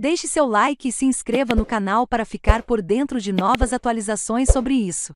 Deixe seu like e se inscreva no canal para ficar por dentro de novas atualizações sobre isso.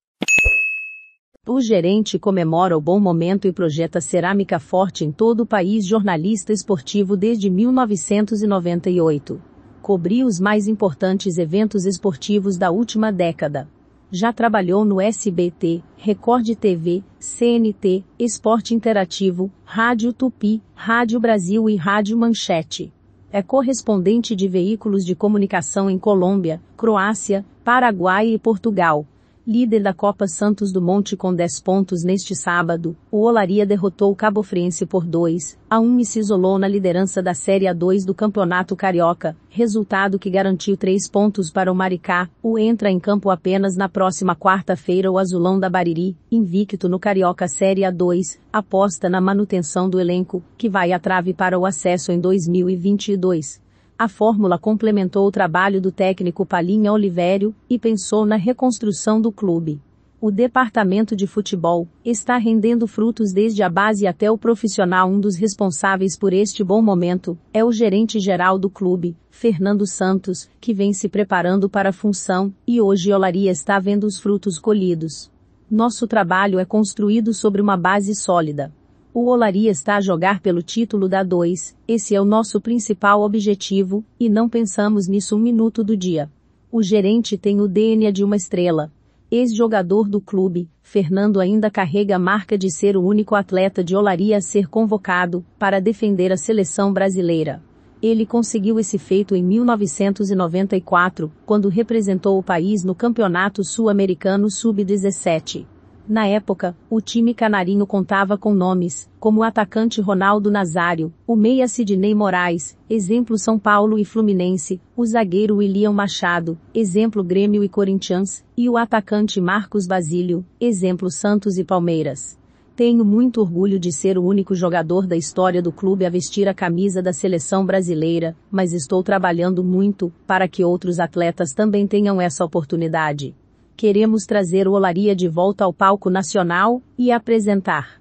O gerente comemora o bom momento e projeta cerâmica forte em todo o país. Jornalista esportivo desde 1998. Cobriu os mais importantes eventos esportivos da última década. Já trabalhou no SBT, Record TV, CNT, Esporte Interativo, Rádio Tupi, Rádio Brasil e Rádio Manchete é correspondente de veículos de comunicação em Colômbia, Croácia, Paraguai e Portugal líder da Copa Santos do Monte com 10 pontos neste sábado, o Olaria derrotou o Cabo Friense por 2 a 1 e se isolou na liderança da Série A2 do Campeonato Carioca, resultado que garantiu 3 pontos para o Maricá, o entra em campo apenas na próxima quarta-feira o Azulão da Bariri, invicto no Carioca Série A2, aposta na manutenção do elenco, que vai à trave para o acesso em 2022. A fórmula complementou o trabalho do técnico Palinha Olivério e pensou na reconstrução do clube. O departamento de futebol está rendendo frutos desde a base até o profissional. Um dos responsáveis por este bom momento é o gerente geral do clube, Fernando Santos, que vem se preparando para a função e hoje Olaria está vendo os frutos colhidos. Nosso trabalho é construído sobre uma base sólida. O Olaria está a jogar pelo título da 2, esse é o nosso principal objetivo, e não pensamos nisso um minuto do dia. O gerente tem o DNA de uma estrela. Ex-jogador do clube, Fernando ainda carrega a marca de ser o único atleta de Olaria a ser convocado para defender a seleção brasileira. Ele conseguiu esse feito em 1994, quando representou o país no Campeonato Sul-Americano Sub-17. Na época, o time canarinho contava com nomes, como o atacante Ronaldo Nazário, o meia Sidney Moraes, exemplo São Paulo e Fluminense, o zagueiro William Machado, exemplo Grêmio e Corinthians, e o atacante Marcos Basílio, exemplo Santos e Palmeiras. Tenho muito orgulho de ser o único jogador da história do clube a vestir a camisa da seleção brasileira, mas estou trabalhando muito para que outros atletas também tenham essa oportunidade. Queremos trazer o Olaria de volta ao palco nacional e apresentar